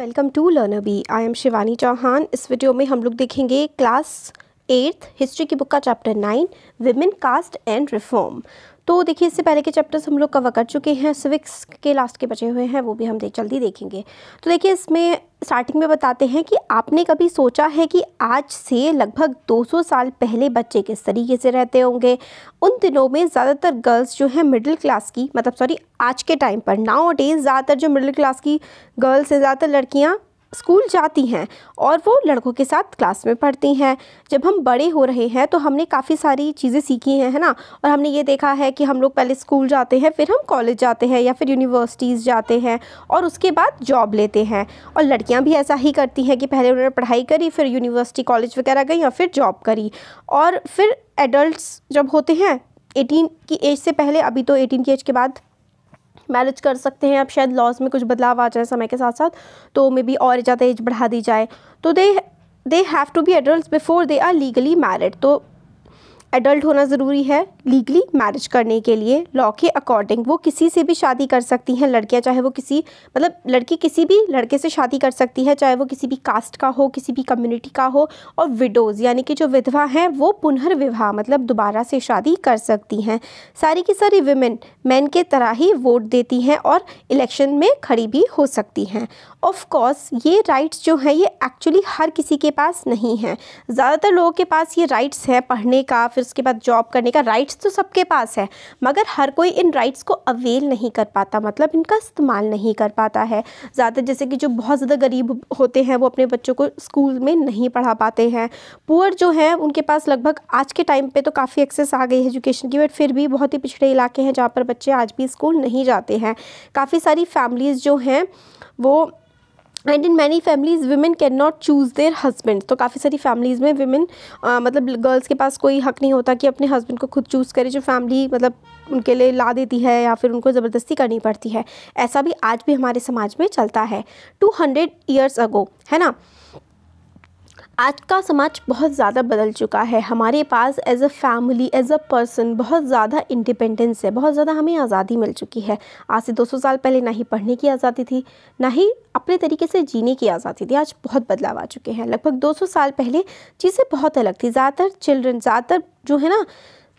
Welcome to Learner Bee I am Shivani Chauhan इस वीडियो में हम लोग देखेंगे क्लास एट्थ हिस्ट्री की बुक का chapter nine women caste and reform तो देखिए इससे पहले के चैप्टर्स हम लोग कवर कर चुके हैं सिविक्स के लास्ट के बचे हुए हैं वो भी हम दे, जल्दी देखेंगे तो देखिए इसमें स्टार्टिंग में बताते हैं कि आपने कभी सोचा है कि आज से लगभग 200 साल पहले बच्चे किस तरीके से रहते होंगे उन दिनों में ज़्यादातर गर्ल्स जो हैं मिडिल क्लास की मतलब सॉरी आज के टाइम पर नाउ डेज ज़्यादातर जो मिडिल क्लास की गर्ल्स हैं ज़्यादातर लड़कियाँ स्कूल जाती हैं और वो लड़कों के साथ क्लास में पढ़ती हैं जब हम बड़े हो रहे हैं तो हमने काफ़ी सारी चीज़ें सीखी हैं है ना और हमने ये देखा है कि हम लोग पहले स्कूल जाते हैं फिर हम कॉलेज जाते हैं या फिर यूनिवर्सिटीज़ जाते हैं और उसके बाद जॉब लेते हैं और लड़कियां भी ऐसा ही करती हैं कि पहले उन्होंने पढ़ाई करी फिर यूनिवर्सिटी कॉलेज वगैरह गई और फिर जॉब करी और फिर एडल्ट जब होते हैं एटीन की एज से पहले अभी तो एटीन की एज के बाद मैरिज कर सकते हैं अब शायद लॉज में कुछ बदलाव आ जाए समय के साथ साथ तो मे बी और ज़्यादा एज बढ़ा दी जाए तो they they have to be adult before they are legally married तो एडल्ट होना ज़रूरी है लीगली मैरिज करने के लिए लॉ के अकॉर्डिंग वो किसी से भी शादी कर सकती हैं लड़कियां चाहे वो किसी मतलब लड़की किसी भी लड़के से शादी कर सकती है चाहे वो किसी भी कास्ट का हो किसी भी कम्युनिटी का हो और विडोज़ यानी कि जो विधवा हैं वो पुनर्विवाह मतलब दोबारा से शादी कर सकती हैं सारी की सारी विमेन मैन के तरह ही वोट देती हैं और इलेक्शन में खड़ी भी हो सकती हैं ऑफ कोर्स ये राइट्स जो हैं ये एक्चुअली हर किसी के पास नहीं हैं ज़्यादातर लोगों के पास ये राइट्स हैं पढ़ने का फिर उसके बाद जॉब करने का राइट राइट्स तो सबके पास है मगर हर कोई इन राइट्स को अवेल नहीं कर पाता मतलब इनका इस्तेमाल नहीं कर पाता है ज़्यादा जैसे कि जो बहुत ज़्यादा गरीब होते हैं वो अपने बच्चों को स्कूल में नहीं पढ़ा पाते हैं पुअर जो हैं उनके पास लगभग आज के टाइम पर तो काफ़ी एक्सेस आ गई है एजुकेशन की बट फिर भी बहुत ही पिछड़े इलाके हैं जहाँ पर बच्चे आज भी स्कूल नहीं जाते हैं काफ़ी सारी फैमिलीज़ जो हैं वो and in many families women can not choose their husband तो काफ़ी सारी फैमिलीज़ में वुमेन मतलब गर्ल्स के पास कोई हक नहीं होता कि अपने हस्बैंड को खुद चूज़ करें जो फैमिली मतलब उनके लिए ला देती है या फिर उनको ज़बरदस्ती करनी पड़ती है ऐसा भी आज भी हमारे समाज में चलता है टू हंड्रेड ईयर्स अगो है ना आज का समाज बहुत ज़्यादा बदल चुका है हमारे पास as a family as a person बहुत ज़्यादा इंडिपेंडेंस है बहुत ज़्यादा हमें आज़ादी मिल चुकी है आज से 200 साल पहले ना ही पढ़ने की आज़ादी थी ना ही अपने तरीके से जीने की आज़ादी थी आज बहुत बदलाव आ चुके हैं लगभग 200 साल पहले चीज़ें बहुत अलग थी ज़्यादातर चिल्ड्रन ज़्यादातर जो है ना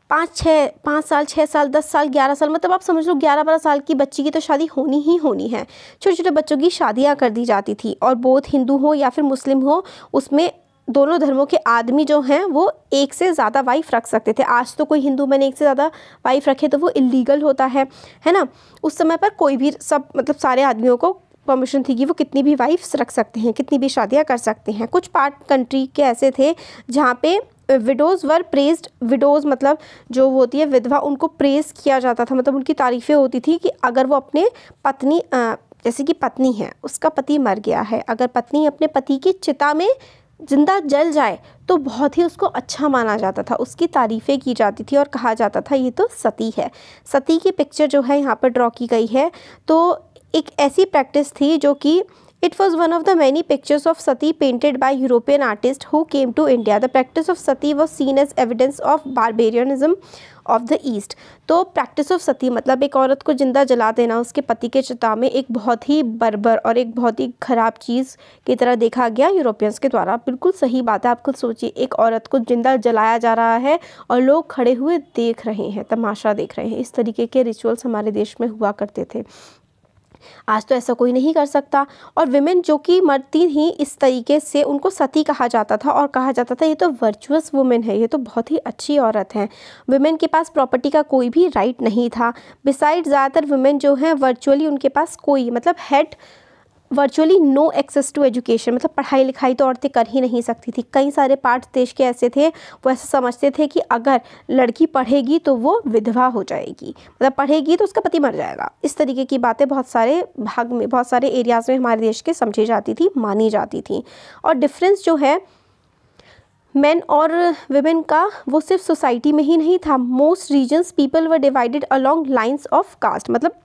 पाँच छः पाँच साल छः साल दस साल ग्यारह साल मतलब आप समझ लो ग्यारह बारह साल की बच्ची की तो शादी होनी ही होनी है छोटे छोटे बच्चों की शादियाँ कर दी जाती थी और बोध हिंदू हो या फिर मुस्लिम हो उसमें दोनों धर्मों के आदमी जो हैं वो एक से ज़्यादा वाइफ रख सकते थे आज तो कोई हिंदू मैंने एक से ज़्यादा वाइफ रखे तो वो इलीगल होता है है ना उस समय पर कोई भी सब मतलब सारे आदमियों को परमिशन थी कि वो कितनी भी वाइफ्स रख सकते हैं कितनी भी शादियाँ कर सकते हैं कुछ पार्ट कंट्री के ऐसे थे जहाँ पे विडोज़ वर प्रेस्ड विडोज़ मतलब जो होती है विधवा उनको प्रेस किया जाता था मतलब उनकी तारीफ़ें होती थी कि अगर वो अपने पत्नी जैसे कि पत्नी है उसका पति मर गया है अगर पत्नी अपने पति की चिता में जिंदा जल जाए तो बहुत ही उसको अच्छा माना जाता था उसकी तारीफ़ें की जाती थी और कहा जाता था ये तो सती है सती की पिक्चर जो है यहाँ पर ड्रॉ की गई है तो एक ऐसी प्रैक्टिस थी जो कि It was one of the many pictures of sati painted by European artists who came to India. The practice of sati was seen as evidence of barbarianism of the east तो practice of sati मतलब एक औरत को ज़िंदा जला देना उसके पति के चिता में एक बहुत ही बर्बर और एक बहुत ही ख़राब चीज़ की तरह देखा गया यूरोपियंस के द्वारा बिल्कुल सही बात है आप खुद सोचिए एक औरत को ज़िंदा जलाया जा रहा है और लोग खड़े हुए देख रहे हैं तमाशा देख रहे हैं इस तरीके के रिचुअल्स हमारे देश में हुआ करते थे आज तो ऐसा कोई नहीं कर सकता और विमेन जो कि मरती ही इस तरीके से उनको सती कहा जाता था और कहा जाता था ये तो वर्चुअस वुमेन है ये तो बहुत ही अच्छी औरत है वुमेन के पास प्रॉपर्टी का कोई भी राइट नहीं था बिसाइड ज़्यादातर वुमेन जो हैं वर्चुअली उनके पास कोई मतलब had virtually no access to education मतलब पढ़ाई लिखाई तो औरतें कर ही नहीं सकती थी कई सारे पार्ट देश के ऐसे थे वो ऐसे समझते थे कि अगर लड़की पढ़ेगी तो वो विधवा हो जाएगी मतलब पढ़ेगी तो उसका पति मर जाएगा इस तरीके की बातें बहुत सारे भाग में बहुत सारे एरियाज़ में हमारे देश के समझी जाती थी मानी जाती थी और डिफरेंस जो है मैन और वेमेन का वो सिर्फ सोसाइटी में ही नहीं था most reasons people were divided along lines of caste मतलब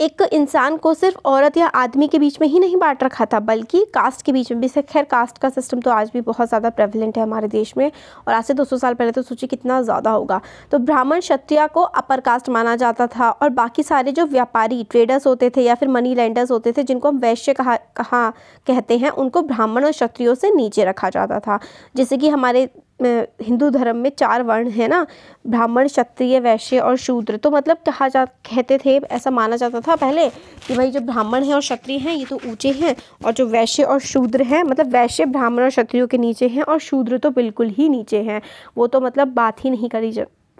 एक इंसान को सिर्फ औरत या आदमी के बीच में ही नहीं बांट रखा था बल्कि कास्ट के बीच में भी खैर कास्ट का सिस्टम तो आज भी बहुत ज़्यादा प्रेवलेंट है हमारे देश में और आज से 200 साल पहले तो सोचिए कितना ज़्यादा होगा तो ब्राह्मण क्षत्रिया को अपर कास्ट माना जाता था और बाकी सारे जो व्यापारी ट्रेडर्स होते थे या फिर मनी लैंडर्स होते थे जिनको हम वैश्य कहा कहाँ कहते हैं उनको ब्राह्मण और क्षत्रियों से नीचे रखा जाता था जैसे कि हमारे हिंदू धर्म में चार वर्ण है ना ब्राह्मण क्षत्रिय वैश्य और शूद्र तो मतलब कहा जा कहते थे ऐसा माना जाता था पहले कि भाई जो ब्राह्मण है और क्षत्रिय हैं ये तो ऊँचे हैं और जो वैश्य और शूद्र हैं मतलब वैश्य ब्राह्मण और क्षत्रियों के नीचे हैं और शूद्र तो बिल्कुल ही नीचे हैं वो तो मतलब बात ही नहीं करी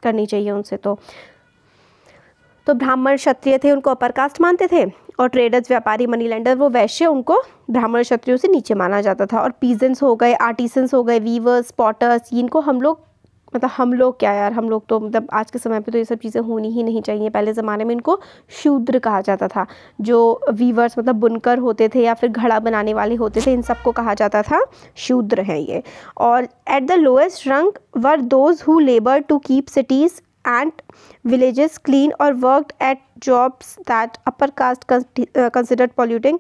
करनी चाहिए उनसे तो तो ब्राह्मण क्षत्रिय थे उनको अपर कास्ट मानते थे और ट्रेडर्स व्यापारी मनी लेंडर वो वैश्य उनको ब्राह्मण क्षत्रियों से नीचे माना जाता था और पीजेंस हो गए आर्टिसंस हो गए वीवर्स पॉटर्स इनको हम लोग मतलब हम लोग क्या यार हम लोग तो मतलब आज के समय पे तो ये सब चीज़ें होनी ही नहीं चाहिए पहले ज़माने में इनको शूद्र कहा जाता था जो वीवर्स मतलब बुनकर होते थे या फिर घड़ा बनाने वाले होते थे इन सबको कहा जाता था शूद्र हैं ये और eight the lowest rank were those who labour to keep cities and villages clean और work at jobs that upper caste considered polluting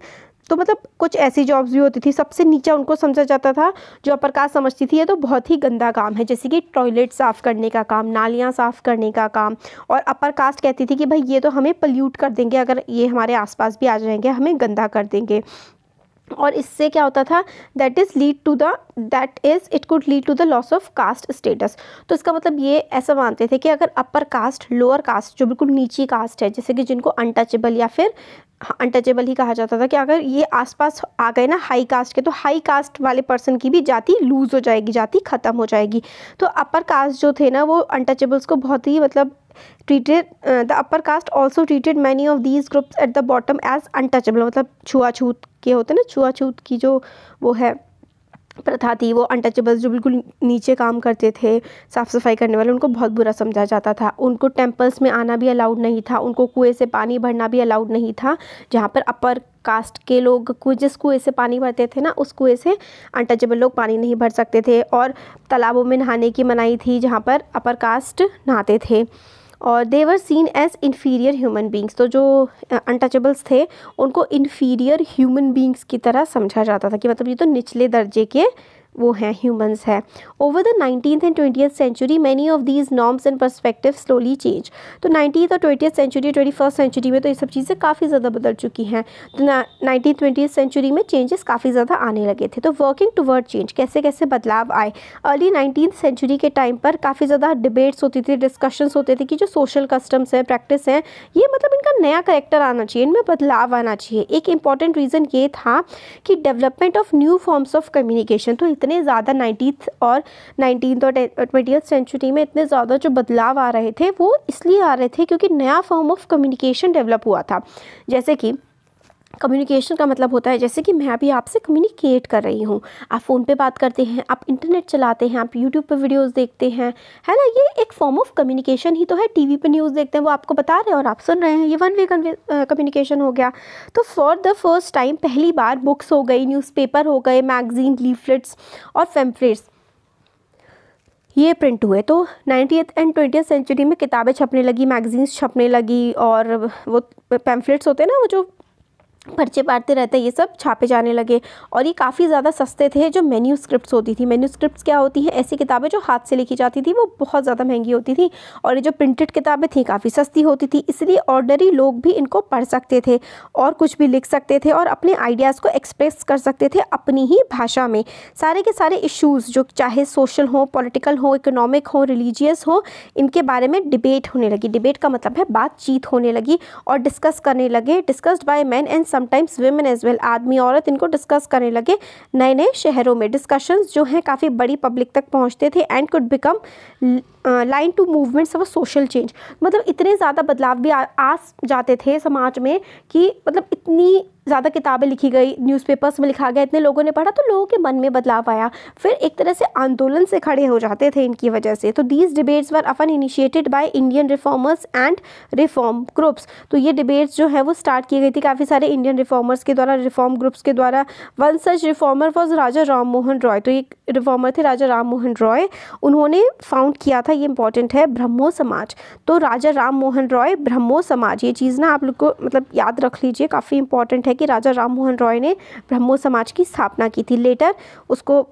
तो मतलब कुछ ऐसी जॉब्स भी होती थी सबसे नीचा उनको समझा जाता था जो अपर कास्ट समझती थी ये तो बहुत ही गंदा काम है जैसे कि टॉयलेट साफ़ करने का काम नालियाँ साफ़ करने का काम और अपर कास्ट कहती थी कि भाई ये तो हमें पल्यूट कर देंगे अगर ये हमारे आसपास भी आ जाएंगे हमें गंदा कर देंगे और इससे क्या होता था that is lead to the that is it could lead to the loss of caste status तो इसका मतलब ये ऐसा मानते थे कि अगर अपर कास्ट लोअर कास्ट जो बिल्कुल नीची कास्ट है जैसे कि जिनको अनटचेबल या फिर अनटचेबल हाँ, ही कहा जाता था कि अगर ये आसपास आ गए ना हाई कास्ट के तो हाई कास्ट वाले पर्सन की भी जाति लूज़ हो जाएगी जाति ख़त्म हो जाएगी तो अपर कास्ट जो थे ना वो अनटचेबल्स को बहुत ही मतलब treated the upper caste also treated many of these groups at the bottom as untouchable मतलब छुआछूत के होते हैं ना छुआछूत की जो वो है प्रथा थी वो अनटचेबल्स जो बिल्कुल नीचे काम करते थे साफ़ सफाई करने वाले उनको बहुत बुरा समझा जाता था उनको टेम्पल्स में आना भी अलाउड नहीं था उनको कुएं से पानी भरना भी अलाउड नहीं था जहाँ पर अपर कास्ट के लोग कुएँ जिस कुएँ से पानी भरते थे ना उस कुएँ से अनटचेबल लोग पानी नहीं भर सकते थे और तालाबों में नहाने की मनाही थी जहाँ पर अपर कास्ट नहाते थे और they were seen as inferior human beings तो जो अनटचेबल्स थे उनको इन्फीरियर ह्यूमन बींग्स की तरह समझा जाता था कि मतलब ये तो निचले दर्जे के वो हैं ह्यूमंस है over the nineteen and twenty century many of these norms and perspective slowly change तो नाइनटीन और twenty century twenty first century में तो ये सब चीज़ें काफ़ी ज़्यादा बदल चुकी हैं तो नाइनटीन ट्वेंटी सेंचुरी में चेंजेस काफ़ी ज़्यादा आने लगे थे तो वर्किंग वर्ड चेंज कैसे कैसे बदलाव आए अर्ली नाइनटीन सेंचुरी के टाइम पर काफ़ी ज़्यादा डिबेट्स होती थी डिस्कशंस होते थे कि जो सोशल कस्टम्स हैं प्रैक्टिस हैं ये मतलब इनका नया करेक्टर आना चाहिए इनमें बदलाव आना चाहिए एक इंपॉर्टेंट रीज़न ये था कि development of new forms of communication तो इतने ज़्यादा नाइन्टी और नाइनटीन और ट्वेंटी सेंचुरी में इतने ज़्यादा जो बदलाव आ रहे थे वो इसलिए आ रहे थे क्योंकि नया फॉर्म ऑफ कम्युनिकेशन डेवलप हुआ था जैसे कि कम्युनिकेशन का मतलब होता है जैसे कि मैं अभी आपसे कम्युनिकेट कर रही हूँ आप फ़ोन पे बात करते हैं आप इंटरनेट चलाते हैं आप यूट्यूब पे वीडियोस देखते हैं है ना ये एक फॉर्म ऑफ कम्युनिकेशन ही तो है टीवी पे न्यूज़ देखते हैं वो आपको बता रहे हैं और आप सुन रहे हैं ये वन वे कम्युनिकेशन हो गया तो फॉर द फर्स्ट टाइम पहली बार बुक्स हो गई न्यूज़पेपर हो गए मैगजीन लीफलेट्स और फेम्फलेट्स ये प्रिंट हुए तो नाइन्टीथ एंड ट्वेंटी सेंचुरी में किताबें छपने लगी मैगजीन्स छपने लगी और वो पैम्फलेट्स होते हैं ना वो जो पर्चे पारते रहते ये सब छापे जाने लगे और ये काफ़ी ज़्यादा सस्ते थे जो मेन्यू स्क्रिप्ट होती थी मेन्यू स्क्रिप्ट क्या होती हैं ऐसी किताबें जो हाथ से लिखी जाती थी वो बहुत ज़्यादा महंगी होती थी और ये जो प्रिंटेड किताबें थी काफ़ी सस्ती होती थी इसलिए ऑर्डनरी लोग भी इनको पढ़ सकते थे और कुछ भी लिख सकते थे और अपने आइडियाज़ को एक्सप्रेस कर सकते थे अपनी ही भाषा में सारे के सारे इशूज़ जो चाहे सोशल हों पोलिटिकल हों इकोनॉमिक हों रिलीजियस हों इनके बारे में डिबेट होने लगी डिबेट का मतलब है बातचीत होने लगी और डिस्कस करने लगे discussed by man and sometimes women as well आदमी औरत इनको डिस्कस करने लगे नए नए शहरों में डिस्कशंस जो हैं काफ़ी बड़ी पब्लिक तक पहुंचते थे and could become line to movements of social change मतलब इतने ज़्यादा बदलाव भी आ, आ जाते थे समाज में कि मतलब इतनी ज़्यादा किताबें लिखी गई न्यूज़पेपर्स में लिखा गया इतने लोगों ने पढ़ा तो लोगों के मन में बदलाव आया फिर एक तरह से आंदोलन से खड़े हो जाते थे इनकी वजह से तो these debates were often initiated by Indian reformers and reform groups तो ये डिबेट्स जो है वो स्टार्ट की गई थी काफ़ी सारे इंडियन रिफॉर्मर्स के द्वारा रिफॉर्म ग्रुप्स के द्वारा one such reformer was Raja Ram Mohan Roy तो ये रिफॉर्मर थे राजा राम मोहन रॉय उन्होंने फाउंड किया था ये इंपॉर्टेंट है ब्रह्मो समाज तो राजा राम मोहन रॉय ब्रह्मो समाज ये चीज़ ना आप लोग को मतलब याद रख लीजिए काफ़ी इंपॉर्टेंट है है कि राजा राममोहन रॉय ने ब्रह्मो समाज की स्थापना की थी लेटर उसको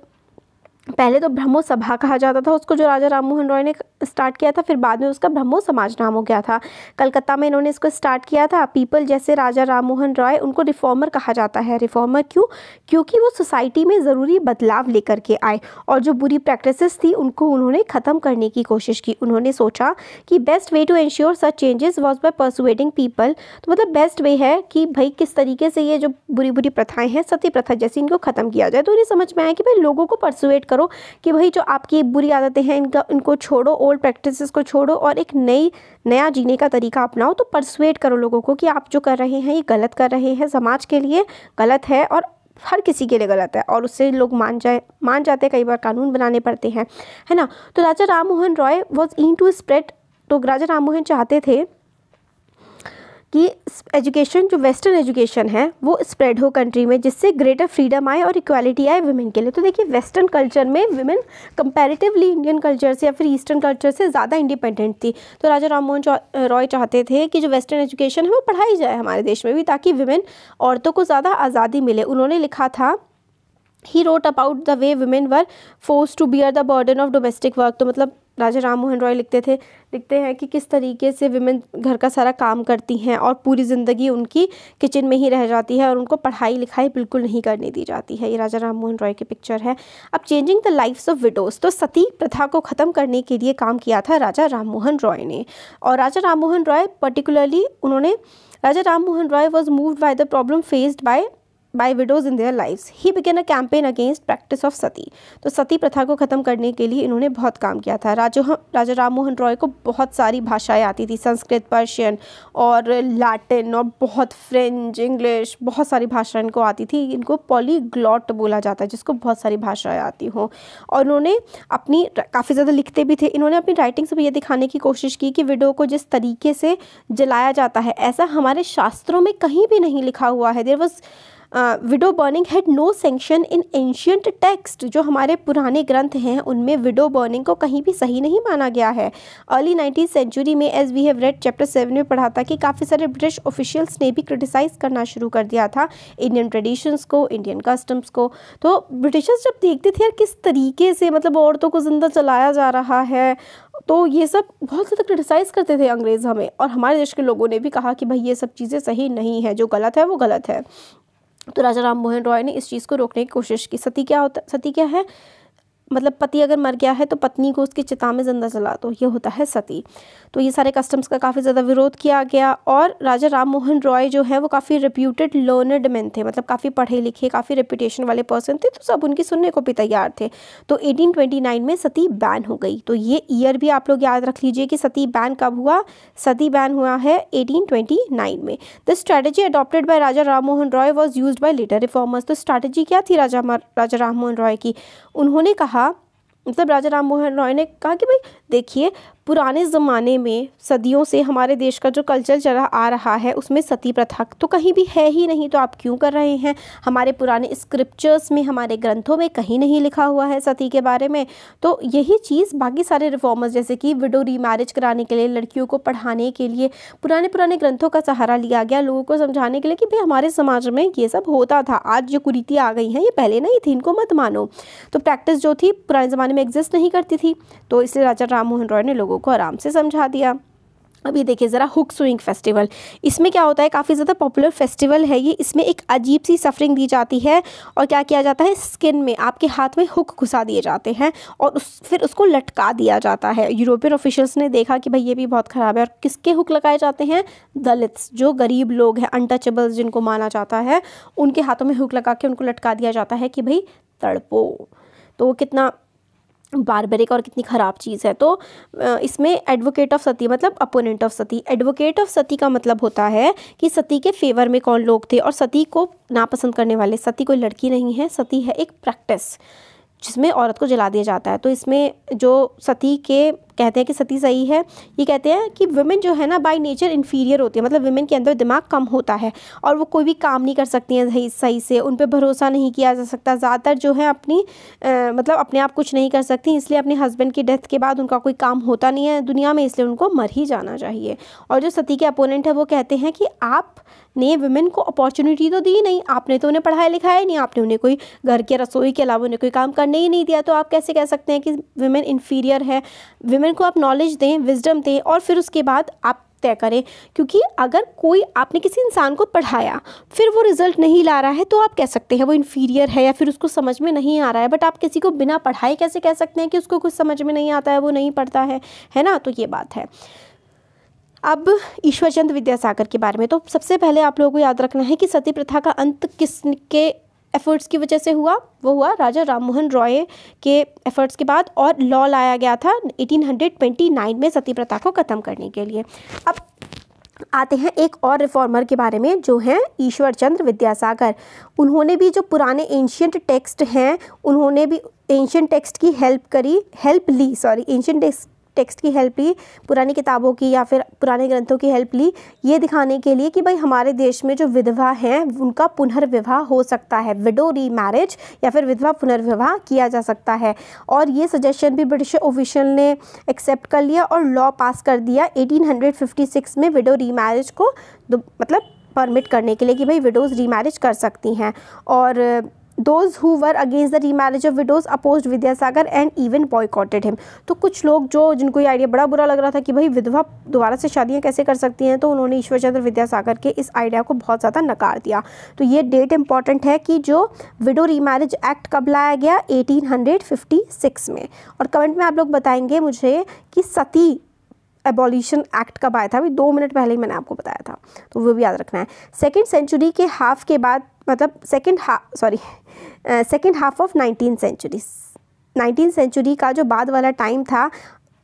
पहले तो ब्रह्मो सभा कहा जाता था उसको जो राजा राम मोहन रॉय ने स्टार्ट किया था फिर बाद में उसका ब्रह्मो समाज नाम हो गया था कलकत्ता में इन्होंने इसको स्टार्ट किया था पीपल जैसे राजा राम मोहन रॉय उनको रिफॉर्मर कहा जाता है रिफॉर्मर क्यों क्योंकि वो सोसाइटी में ज़रूरी बदलाव लेकर के आए और जो बुरी प्रैक्टिस थी उनको उन्होंने ख़त्म करने की कोशिश की उन्होंने सोचा कि best way to ensure such changes was by persuading people तो मतलब बेस्ट वे है कि भाई किस तरीके से ये जो बुरी बुरी प्रथाएँ हैं सती प्रथा जैसी इनको ख़त्म किया जाए तो उन्हें समझ में आया कि भाई लोगों को परसुएट करो करो कि भाई जो आपकी बुरी आदतें हैं इनका इनको छोड़ो ओल्ड प्रैक्टिस को छोड़ो और एक नई नया जीने का तरीका अपनाओ तो परसुएट करो लोगों को कि आप जो कर रहे हैं ये गलत कर रहे हैं समाज के लिए गलत है और हर किसी के लिए गलत है और उससे लोग मान जाए मान जाते हैं कई बार कानून बनाने पड़ते हैं है ना तो Raja Ram Mohan Roy was in to spread तो राजा राम चाहते थे कि एजुकेशन जो वेस्टर्न एजुकेशन है वो स्प्रेड हो कंट्री में जिससे ग्रेटर फ्रीडम आए और इक्वालिटी आए वुमेन के लिए तो देखिए वेस्टर्न कल्चर में वुमेन कंपैरेटिवली इंडियन कल्चर से या फिर ईस्टर्न कल्चर से ज़्यादा इंडिपेंडेंट थी तो राजा राम मोहन रॉय चाहते थे कि जो वेस्टर्न एजुकेशन है वो पढ़ाई जाए हमारे देश में भी ताकि वुमेन औरतों को ज़्यादा आज़ादी मिले उन्होंने लिखा था he wrote about the way women were forced to bear the burden of domestic work तो मतलब राजा राम मोहन रॉय लिखते थे लिखते हैं कि किस तरीके से विमेन घर का सारा काम करती हैं और पूरी ज़िंदगी उनकी किचन में ही रह जाती है और उनको पढ़ाई लिखाई बिल्कुल नहीं करने दी जाती है ये राजा राम मोहन रॉय की पिक्चर है अब changing the lifes of widows तो सती प्रथा को ख़त्म करने के लिए काम किया था राजा राम मोहन रॉय ने और राजा राम मोहन रॉय पर्टिकुलरली उन्होंने Raja Ram Mohan Roy was moved by the problem faced by by widows in their life he began a campaign against practice of sati तो सती प्रथा को ख़त्म करने के लिए इन्होंने बहुत काम किया था राजो राजा राम मोहन रॉय को बहुत सारी भाषाएं आती थी संस्कृत पर्शियन और लैटिन और बहुत फ्रेंच इंग्लिश बहुत सारी भाषाएं इनको आती थी इनको पॉलीग्लॉट बोला जाता है जिसको बहुत सारी भाषाएं आती हों और उन्होंने अपनी काफ़ी ज़्यादा लिखते भी थे इन्होंने अपनी राइटिंग से भी ये दिखाने की कोशिश की कि विडो को जिस तरीके से जलाया जाता है ऐसा हमारे शास्त्रों में कहीं भी नहीं लिखा हुआ है there was widow burning had no sanction in ancient text जो हमारे पुराने ग्रंथ हैं उनमें विडो बर्निंग को कहीं भी सही नहीं माना गया है अर्ली नाइनटीन सेंचुरी में as we have read chapter seven में पढ़ा था कि काफ़ी सारे ब्रिटिश ऑफिशियल्स ने भी क्रिटिसाइज़ करना शुरू कर दिया था इंडियन ट्रेडिशंस को इंडियन कस्टम्स को तो ब्रिटिशर्स जब देखते थे यार किस तरीके से मतलब औरतों को ज़िंदा चलाया जा रहा है तो ये सब बहुत ज़्यादा क्रिटिसाइज़ करते थे अंग्रेज़ हमें और हमारे देश के लोगों ने भी कहा कि भाई ये सब चीज़ें सही नहीं है जो गलत है वो गलत है तो राजा राम मोहन रॉय ने इस चीज़ को रोकने की कोशिश की सती क्या होता सती क्या है मतलब पति अगर मर गया है तो पत्नी को उसकी चिता में जिंदा जला दो ये होता है सती तो ये सारे कस्टम्स का काफ़ी ज़्यादा विरोध किया गया और राजा राम मोहन रॉय जो है वो काफ़ी रिप्यूटेड लर्नड मैन थे मतलब काफ़ी पढ़े लिखे काफ़ी रिप्यूटेशन वाले पर्सन थे तो सब उनकी सुनने को भी तैयार थे तो एटीन में सती बैन हो गई तो ये ईयर भी आप लोग याद रख लीजिए कि सती बैन कब हुआ सती बैन हुआ है एटीन में the strategy adopted by Raja Ram Mohan Roy was use by later reformers तो स्ट्रैटेजी क्या थी राजा राजा राम मोहन रॉय की उन्होंने कहा मतलब राजा राम मोहन रॉय ने कहा कि भाई देखिए पुराने ज़माने में सदियों से हमारे देश का जो कल्चर चला आ रहा है उसमें सती प्रथा तो कहीं भी है ही नहीं तो आप क्यों कर रहे हैं हमारे पुराने स्क्रिप्चर्स में हमारे ग्रंथों में कहीं नहीं लिखा हुआ है सती के बारे में तो यही चीज़ बाकी सारे रिफॉर्मर्स जैसे कि विडो रीमैरिज कराने के लिए लड़कियों को पढ़ाने के लिए पुराने पुराने ग्रंथों का सहारा लिया गया लोगों को समझाने के लिए कि भाई हमारे समाज में ये सब होता था आज जो कुरीति आ गई हैं ये पहले नहीं थी इनको मत मानो तो प्रैक्टिस जो थी पुराने ज़माने में एग्जिस्ट नहीं करती थी तो इसलिए राजा राम मोहन रॉय ने लोगों को आराम से समझा दिया अभी देखिए ज़रा हुक स्विंग फेस्टिवल इसमें क्या होता है काफ़ी ज़्यादा पॉपुलर फेस्टिवल है ये इसमें एक अजीब सी सफरिंग दी जाती है और क्या किया जाता है स्किन में आपके हाथ में हुक घुसा दिए जाते हैं और उस फिर उसको लटका दिया जाता है यूरोपियन ऑफिशियल्स ने देखा कि भाई ये भी बहुत ख़राब है और किसके हुक लगाए जाते हैं दलित्स जो गरीब लोग हैं अनटचबल्स जिनको माना जाता है उनके हाथों में हुक लगा के उनको लटका दिया जाता है कि भाई तड़पो तो वो कितना बारबरिक और कितनी ख़राब चीज़ है तो इसमें एडवोकेट ऑफ सती मतलब opponent of sati advocate of sati का मतलब होता है कि सती के फेवर में कौन लोग थे और सती को नापसंद करने वाले सती कोई लड़की नहीं है सती है एक प्रैक्टिस जिसमें औरत को जला दिया जाता है तो इसमें जो सती के कहते हैं कि सती सही है ये कहते हैं कि वुमेन जो है ना बाई नेचर इन्फीरियर होती है मतलब वुमेन के अंदर दिमाग कम होता है और वो कोई भी काम नहीं कर सकती हैं सही सही से उन पर भरोसा नहीं किया जा सकता ज़्यादातर जो है अपनी आ, मतलब अपने आप कुछ नहीं कर सकती इसलिए अपने हस्बैंड की डेथ के बाद उनका कोई काम होता नहीं है दुनिया में इसलिए उनको मर ही जाना चाहिए और जो सती के अपोनेंट है वो कहते हैं कि आप ने वुमेन को अपॉर्चुनिटी तो दी नहीं आपने तो उन्हें पढ़ाया लिखाया ही नहीं आपने उन्हें कोई घर के रसोई के अलावा उन्हें कोई काम करने ही नहीं दिया तो आप कैसे कह सकते हैं कि वुमेन इन्फीरियर है वुमेन पार्टनर को आप नॉलेज दें विजडम दें और फिर उसके बाद आप तय करें क्योंकि अगर कोई आपने किसी इंसान को पढ़ाया फिर वो रिजल्ट नहीं ला रहा है तो आप कह सकते हैं वो इन्फीरियर है या फिर उसको समझ में नहीं आ रहा है बट आप किसी को बिना पढ़ाए कैसे कह सकते हैं कि उसको कुछ समझ में नहीं आता है वो नहीं पढ़ता है है ना तो ये बात है अब ईश्वरचंद विद्यासागर के बारे में तो सबसे पहले आप लोगों को याद रखना है कि सती प्रथा का अंत किसके एफर्ट्स की वजह से हुआ वो हुआ राजा राममोहन रॉय के एफर्ट्स के बाद और लॉ लाया गया था 1829 में सती प्रथा को ख़त्म करने के लिए अब आते हैं एक और रिफॉर्मर के बारे में जो हैं ईश्वर चंद्र विद्यासागर उन्होंने भी जो पुराने एंशियंट टेक्स्ट हैं उन्होंने भी एंशियंट टेक्स्ट की हेल्प करी हेल्प ली सॉरी एंशियंट टेक्स्ट टेक्स्ट की हेल्प ली पुरानी किताबों की या फिर पुराने ग्रंथों की हेल्प ली ये दिखाने के लिए कि भाई हमारे देश में जो विधवा हैं उनका पुनर्विवाह हो सकता है विडो री मैरिज या फिर विधवा पुनर्विवाह किया जा सकता है और ये सजेशन भी ब्रिटिश ऑफिशियल ने एक्सेप्ट कर लिया और लॉ पास कर दिया 1856 में विडो री मैरिज को मतलब परमिट करने के लिए कि भाई विडोज़ री मैरिज कर सकती हैं और those who were against the remarriage of widows oppose Vidyasagar and even boycotted him तो कुछ लोग जो जिनको ये आइडिया बड़ा बुरा लग रहा था कि भाई विधवा दोबारा से शादियाँ कैसे कर सकती हैं तो उन्होंने ईश्वरचंद्र विद्यासागर के इस आइडिया को बहुत ज़्यादा नकार दिया तो ये डेट इंपॉर्टेंट है कि जो विडो रीमैरिज एक्ट कब लाया गया सिक्स में और कमेंट में आप लोग बताएंगे मुझे कि सती एबॉल्यूशन एक्ट कब आया था अभी दो मिनट पहले ही मैंने आपको बताया था तो वो भी याद रखना है सेकेंड सेंचुरी के हाफ के बाद मतलब second half sorry second half of nineteen century nineteen century का जो बाद वाला टाइम था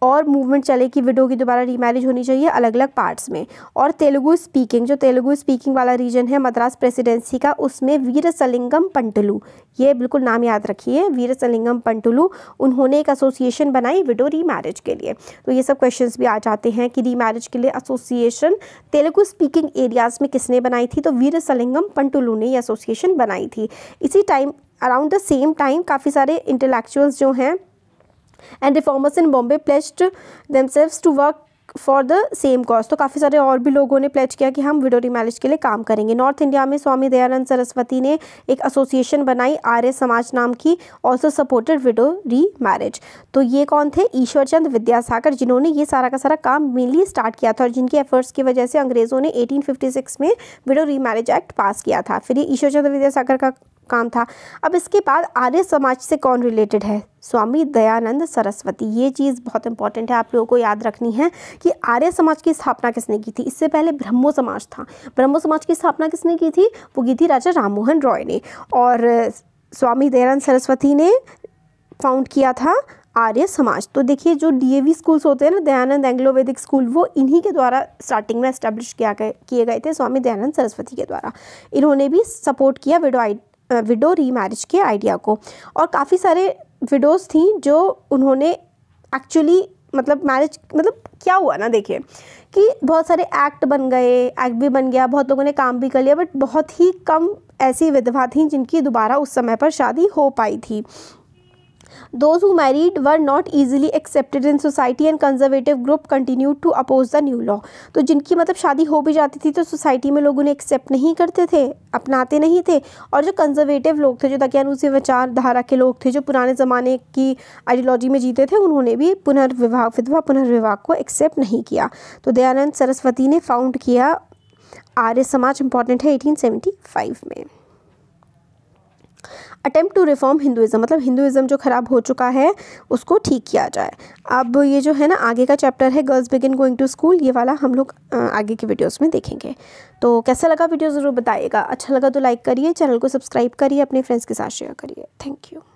और मूवमेंट चले कि विडो की दोबारा रीमैरिज होनी चाहिए अलग अलग पार्ट्स में और तेलुगु स्पीकिंग जो तेलुगु स्पीकिंग वाला रीजन है मद्रास प्रेसिडेंसी का उसमें वीर सलिंगम पंटुलू ये बिल्कुल नाम याद रखिए वीर सलिंगम पंटुलू उन्होंने एक एसोसिएशन बनाई विडो रीमैरिज के लिए तो ये सब क्वेश्चन भी आ जाते हैं कि रीमैरिज के लिए एसोसिएशन तेलुगु स्पीकिंग एरियाज़ में किसने बनाई थी तो वीर सलिंगम पंटुलू ने ये एसोसिएशन बनाई थी इसी time around the same time काफ़ी सारे इंटेलेक्चुअल्स जो हैं and reformers in Bombay placed themselves to work for the same cause तो काफ़ी सारे और भी लोगों ने प्लेज किया कि हम विडो मैरिज के लिए काम करेंगे नॉर्थ इंडिया में स्वामी दयानंद सरस्वती ने एक एसोसिएशन बनाई आर्य समाज नाम की ऑल्सो सपोर्टेड विडो मैरिज तो ये कौन थे ईश्वरचंद विद्यासागर जिन्होंने ये सारा का सारा काम मेनली स्टार्ट किया था और जिनके एफर्ट्स की वजह से अंग्रेज़ों ने सिक्स में विडो मैरिज एक्ट पास किया था फिर ये ईश्वरचंद विद्यासागर का काम था अब इसके बाद आर्य समाज से कौन रिलेटेड है स्वामी दयानंद सरस्वती ये चीज़ बहुत इंपॉर्टेंट है आप लोगों को याद रखनी है कि आर्य समाज की स्थापना किसने की थी इससे पहले ब्रह्मो समाज था ब्रह्मो समाज की स्थापना किसने की थी वो की थी राजा राममोहन रॉय ने और स्वामी दयानंद सरस्वती ने फाउंड किया था आर्य समाज तो देखिए जो डीएवी स्कूल्स होते हैं ना दयानंद एंग्लोवेदिक स्कूल वो इन्हीं के द्वारा स्टार्टिंग में इस्टेब्लिश किया गए किए गए थे स्वामी दयानंद सरस्वती के द्वारा इन्होंने भी सपोर्ट किया विडो विडो री मैरिज के आइडिया को और काफ़ी सारे विडोज़ थी जो उन्होंने एक्चुअली मतलब मैरिज मतलब क्या हुआ ना देखिए कि बहुत सारे एक्ट बन गए एक्ट भी बन गया बहुत लोगों ने काम भी कर लिया बट बहुत ही कम ऐसी विधवा थी जिनकी दोबारा उस समय पर शादी हो पाई थी Those who married were not easily accepted in society and conservative group continued to oppose the new law. तो जिनकी मतलब शादी हो भी जाती थी तो सोसाइटी में लोग उन्हें एक्सेप्ट नहीं करते थे अपनाते नहीं थे और जो कंजर्वेटिव लोग थे जो दकियानूसी विचारधारा के लोग थे जो पुराने ज़माने की आइडियोलॉजी में जीते थे उन्होंने भी पुनर्विवाह विधवा पुनर्विवाह को एक्सेप्ट नहीं किया तो दयानंद सरस्वती ने फाउंड किया आर्य समाज इम्पॉर्टेंट है 1875 में अटेम्प्ट टू रिफॉर्म हिंदुज़म मतलब हिंदुज़म जो ख़राब हो चुका है उसको ठीक किया जाए अब ये जो है ना आगे का चैप्टर है girls begin going to school ये वाला हम लोग आगे की वीडियोस में देखेंगे तो कैसा लगा वीडियो ज़रूर बताइएगा अच्छा लगा तो लाइक करिए चैनल को सब्सक्राइब करिए अपने फ्रेंड्स के साथ शेयर करिए थैंक यू